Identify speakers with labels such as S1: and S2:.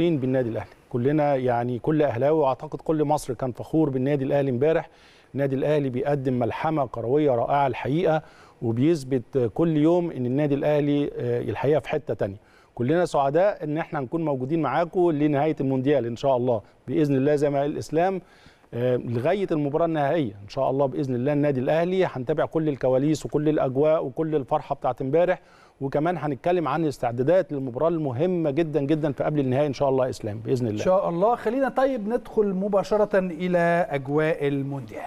S1: بالنادي الاهلي كلنا يعني كل اهلاوي واعتقد كل مصر كان فخور بالنادي الاهلي امبارح النادي الاهلي بيقدم ملحمه كرويه رائعه الحقيقه وبيثبت كل يوم ان النادي الاهلي آه، الحقيقه في حته تانية كلنا سعداء ان احنا نكون موجودين معاكم لنهايه المونديال ان شاء الله باذن الله زي ما قال الاسلام آه، لغايه المباراه النهائيه ان شاء الله باذن الله النادي الاهلي هنتابع كل الكواليس وكل الاجواء وكل الفرحه بتاعت امبارح وكمان هنتكلم عن الاستعدادات للمباراه المهمه جدا جدا في قبل النهائي ان شاء الله اسلام باذن الله ان شاء الله خلينا طيب ندخل مباشره الى اجواء المونديال